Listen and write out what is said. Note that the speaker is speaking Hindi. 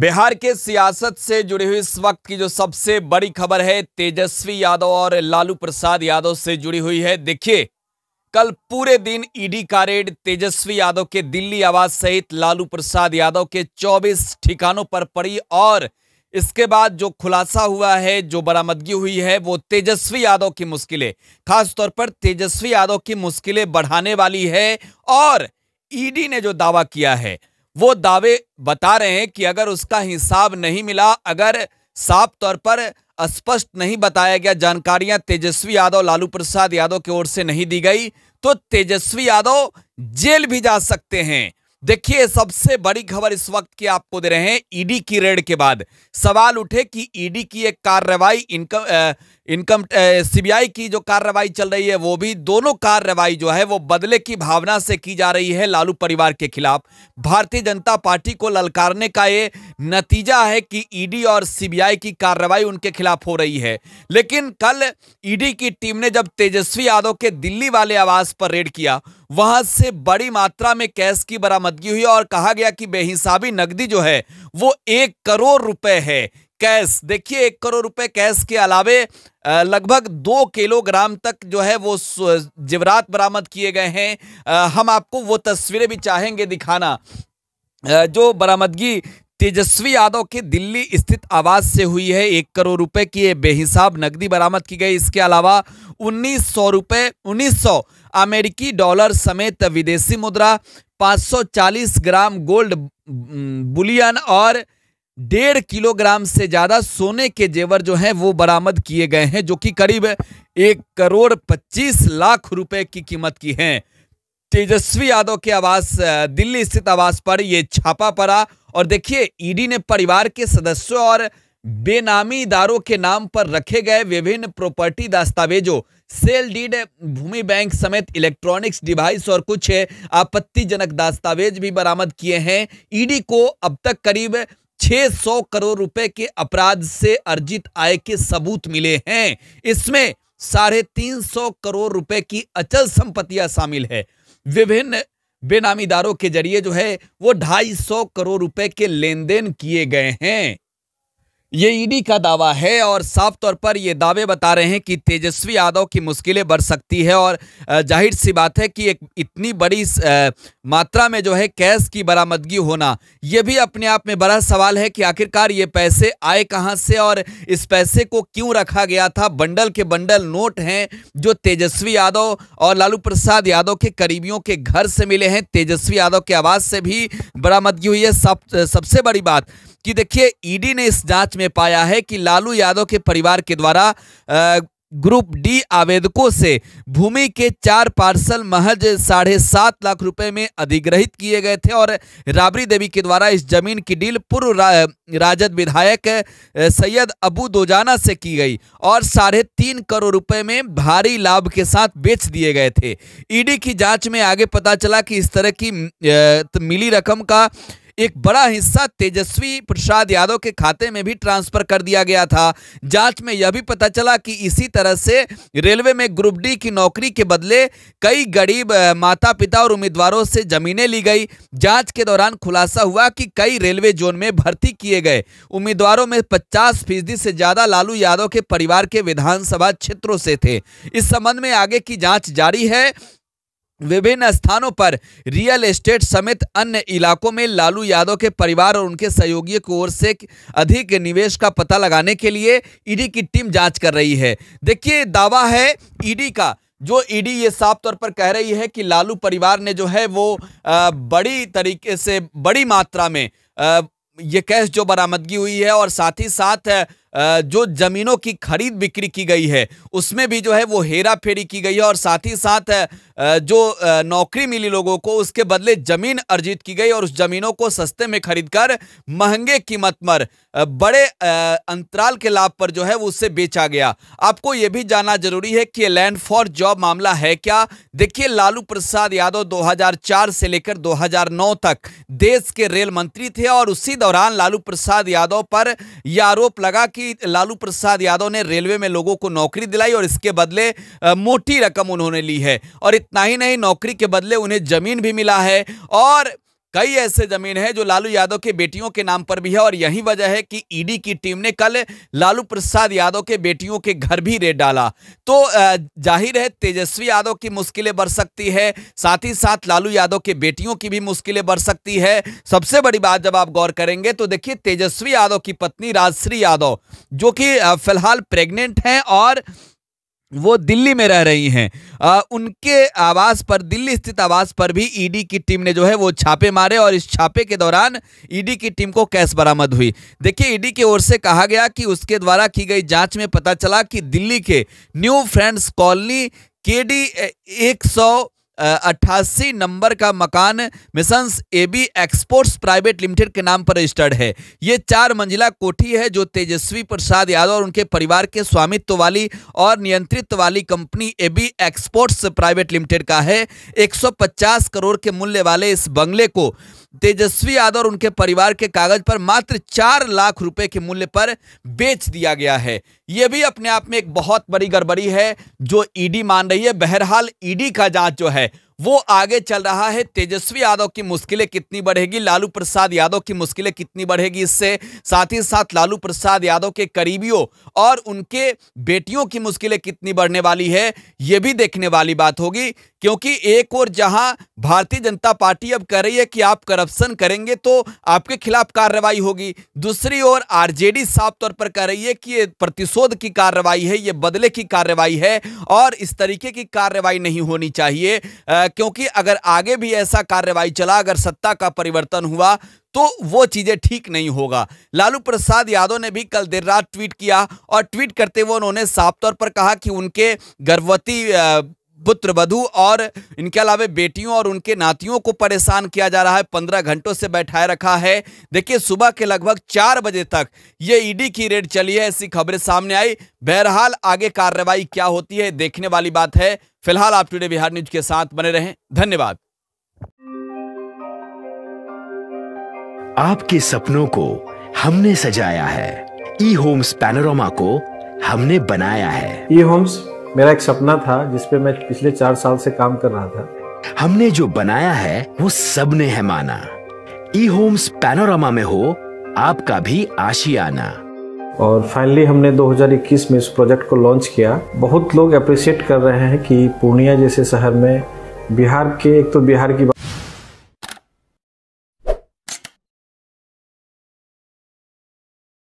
बिहार के सियासत से जुड़ी हुई इस वक्त की जो सबसे बड़ी खबर है तेजस्वी यादव और लालू प्रसाद यादव से जुड़ी हुई है देखिए कल पूरे दिन ईडी का रेड तेजस्वी यादव के दिल्ली आवास सहित लालू प्रसाद यादव के 24 ठिकानों पर पड़ी और इसके बाद जो खुलासा हुआ है जो बरामदगी हुई है वो तेजस्वी यादव की मुश्किलें खासतौर पर तेजस्वी यादव की मुश्किलें बढ़ाने वाली है और ईडी ने जो दावा किया है वो दावे बता रहे हैं कि अगर उसका हिसाब नहीं मिला अगर साफ तौर पर स्पष्ट नहीं बताया गया जानकारियां तेजस्वी यादव लालू प्रसाद यादव की ओर से नहीं दी गई तो तेजस्वी यादव जेल भी जा सकते हैं देखिए सबसे बड़ी खबर इस वक्त की आपको दे रहे हैं ईडी की रेड के बाद सवाल उठे कि ईडी की एक कार्रवाई इनकम इनकम सीबीआई की जो कार्रवाई चल रही है वो भी दोनों कार्रवाई जो है वो बदले की भावना से की जा रही है लालू परिवार के खिलाफ भारतीय जनता पार्टी को ललकारने का ये नतीजा है कि ईडी और सीबीआई की कार्रवाई उनके खिलाफ हो रही है लेकिन कल ईडी की टीम ने जब तेजस्वी यादव के दिल्ली वाले आवास पर रेड किया वहां से बड़ी मात्रा में कैश की बरामदगी हुई और कहा गया कि बेहिसाबी नकदी जो है वो एक करोड़ रुपए है कैश देखिए एक करोड़ रुपए कैश के अलावे लगभग दो किलोग्राम तक जो है वो जेवरात बरामद किए गए हैं हम आपको वो तस्वीरें भी चाहेंगे दिखाना जो बरामदगी तेजस्वी यादव के दिल्ली स्थित आवास से हुई है एक करोड़ रुपए की बेहिसाब नकदी बरामद की गई इसके अलावा उन्नीस सौ रुपये उन्नीस सौ अमेरिकी डॉलर समेत विदेशी मुद्रा 540 ग्राम गोल्ड बुलियन और डेढ़ किलोग्राम से ज़्यादा सोने के जेवर जो हैं वो बरामद किए गए हैं जो कि करीब एक करोड़ पच्चीस लाख रुपए की कीमत की हैं तेजस्वी यादव के आवास दिल्ली स्थित आवास पर यह छापा पड़ा और देखिए ईडी ने परिवार के सदस्यों और बेनामी इदारों के नाम पर रखे गए विभिन्न प्रॉपर्टी दस्तावेजों सेल डीड भूमि बैंक समेत इलेक्ट्रॉनिक्स डिवाइस और कुछ आपत्तिजनक दस्तावेज भी बरामद किए हैं ईडी को अब तक करीब 600 करोड़ रुपए के अपराध से अर्जित आय के सबूत मिले हैं इसमें साढ़े तीन सौ करोड़ रुपए की अचल संपत्तियां शामिल है विभिन्न बेनामीदारों के जरिए जो है वो ढाई सौ करोड़ रुपए के लेन देन किए गए हैं ये ईडी का दावा है और साफ तौर पर ये दावे बता रहे हैं कि तेजस्वी यादव की मुश्किलें बढ़ सकती है और जाहिर सी बात है कि एक इतनी बड़ी मात्रा में जो है कैश की बरामदगी होना ये भी अपने आप में बड़ा सवाल है कि आखिरकार ये पैसे आए कहाँ से और इस पैसे को क्यों रखा गया था बंडल के बंडल नोट हैं जो तेजस्वी यादव और लालू प्रसाद यादव के करीबियों के घर से मिले हैं तेजस्वी यादव के आवाज़ से भी बरामदगी हुई है सब सबसे बड़ी बात कि देखिए ईडी e ने इस जांच में पाया है कि लालू यादव के परिवार के द्वारा ग्रुप डी आवेदकों से भूमि के चार पार्सल महज साढ़े सात लाख रुपए में अधिग्रहित किए गए थे और राबरी देवी के द्वारा इस जमीन की डील पूर्व रा, राजद विधायक सैयद अबू दोजाना से की गई और साढ़े तीन करोड़ रुपए में भारी लाभ के साथ बेच दिए गए थे ईडी e की जांच में आगे पता चला कि इस तरह की मिली रकम का एक बड़ा हिस्सा तेजस्वी प्रसाद यादव के खाते में भी ट्रांसफर कर दिया गया था जांच में यह भी पता चला कि इसी तरह से रेलवे में ग्रुप डी की नौकरी के बदले कई गरीब माता पिता और उम्मीदवारों से जमीनें ली गई जांच के दौरान खुलासा हुआ कि कई रेलवे जोन में भर्ती किए गए उम्मीदवारों में पचास फीसदी से ज्यादा लालू यादव के परिवार के विधानसभा क्षेत्रों से थे इस संबंध में आगे की जांच जारी है विभिन्न स्थानों पर रियल एस्टेट समेत अन्य इलाकों में लालू यादव के परिवार और उनके सहयोगियों की ओर से अधिक निवेश का पता लगाने के लिए ईडी की टीम जांच कर रही है देखिए दावा है ईडी का जो ईडी ये साफ तौर पर कह रही है कि लालू परिवार ने जो है वो बड़ी तरीके से बड़ी मात्रा में ये कैश जो बरामदगी हुई है और साथ ही साथ जो जमीनों की खरीद बिक्री की गई है उसमें भी जो है वो हेरा फेरी की गई है और साथ ही साथ जो नौकरी मिली लोगों को उसके बदले जमीन अर्जित की गई और उस जमीनों को सस्ते में खरीदकर महंगे कीमत पर बड़े अंतराल के लाभ पर जो है वो उससे बेचा गया आपको यह भी जानना जरूरी है कि लैंड फॉर जॉब मामला है क्या देखिए लालू प्रसाद यादव 2004 से लेकर 2009 तक देश के रेल मंत्री थे और उसी दौरान लालू प्रसाद यादव पर यह आरोप लगा कि लालू प्रसाद यादव ने रेलवे में लोगों को नौकरी दिलाई और इसके बदले मोटी रकम उन्होंने ली है और इतना ही नहीं नौकरी के बदले उन्हें जमीन भी मिला है और कई ऐसे जमीन है जो लालू यादव के बेटियों के नाम पर भी है और यही वजह है कि ईडी की टीम ने कल लालू प्रसाद यादव के बेटियों के घर भी रेड डाला तो जाहिर है तेजस्वी यादव की मुश्किलें बढ़ सकती है साथ ही साथ लालू यादव के बेटियों की भी मुश्किलें बढ़ सकती है सबसे बड़ी बात जब आप गौर करेंगे तो देखिए तेजस्वी यादव की पत्नी राजश्री यादव जो कि फिलहाल प्रेग्नेंट हैं और वो दिल्ली में रह रही हैं उनके आवास पर दिल्ली स्थित आवास पर भी ईडी e की टीम ने जो है वो छापे मारे और इस छापे के दौरान ईडी e की टीम को कैश बरामद हुई देखिए ईडी e की ओर से कहा गया कि उसके द्वारा की गई जांच में पता चला कि दिल्ली के न्यू फ्रेंड्स कॉलोनी के डी एक सौ अट्ठासी नंबर का मकान मिशन एबी एक्सपोर्ट्स प्राइवेट लिमिटेड के नाम पर रजिस्टर्ड है ये चार मंजिला कोठी है जो तेजस्वी प्रसाद यादव और उनके परिवार के स्वामित्व वाली और नियंत्रित वाली company AB Exports Private Limited का है 150 करोड़ के मूल्य वाले इस बंगले को तेजस्वी यादव और उनके परिवार के कागज पर मात्र चार लाख रुपए के मूल्य पर बेच दिया गया है यह भी अपने आप में एक बहुत बड़ी गड़बड़ी है जो ईडी मान रही है बहरहाल ईडी का जांच जो है वो आगे चल रहा है तेजस्वी यादव की मुश्किलें कितनी बढ़ेगी लालू प्रसाद यादव की मुश्किलें कितनी बढ़ेगी इससे साथ ही साथ लालू प्रसाद यादव के करीबियों और उनके बेटियों की मुश्किलें कितनी बढ़ने वाली है ये भी देखने वाली बात होगी क्योंकि एक और जहां भारतीय जनता पार्टी अब कह रही है कि आप करप्शन करेंगे तो आपके खिलाफ कार्रवाई होगी दूसरी ओर आरजेडी साफ तौर पर कह रही है कि ये प्रतिशोध की कार्रवाई है ये बदले की कार्रवाई है और इस तरीके की कार्रवाई नहीं होनी चाहिए आ, क्योंकि अगर आगे भी ऐसा कार्रवाई चला अगर सत्ता का परिवर्तन हुआ तो वो चीज़ें ठीक नहीं होगा लालू प्रसाद यादव ने भी कल देर रात ट्वीट किया और ट्वीट करते हुए उन्होंने साफ तौर पर कहा कि उनके गर्भवती पुत्र वधु और इनके अलावा बेटियों और उनके नातियों को परेशान किया जा रहा है पंद्रह घंटों से बैठाए रखा है देखिए सुबह के लगभग चार बजे तक ये ईडी की रेड चली है ऐसी खबरें सामने आई बहरहाल आगे कार्रवाई क्या होती है देखने वाली बात है फिलहाल आप टुडे बिहार न्यूज के साथ बने रहें धन्यवाद आपके सपनों को हमने सजाया है ई होम्स पैनोरमा को हमने बनाया है ई होम्स मेरा एक सपना था जिसपे मैं पिछले चार साल से काम कर रहा था हमने जो बनाया है वो सबने है माना ई होम्स पैनोरामा में हो आपका भी आशियाना और फाइनली हमने 2021 में इस प्रोजेक्ट को लॉन्च किया बहुत लोग अप्रिशिएट कर रहे हैं कि पूर्णिया जैसे शहर में बिहार के एक तो बिहार की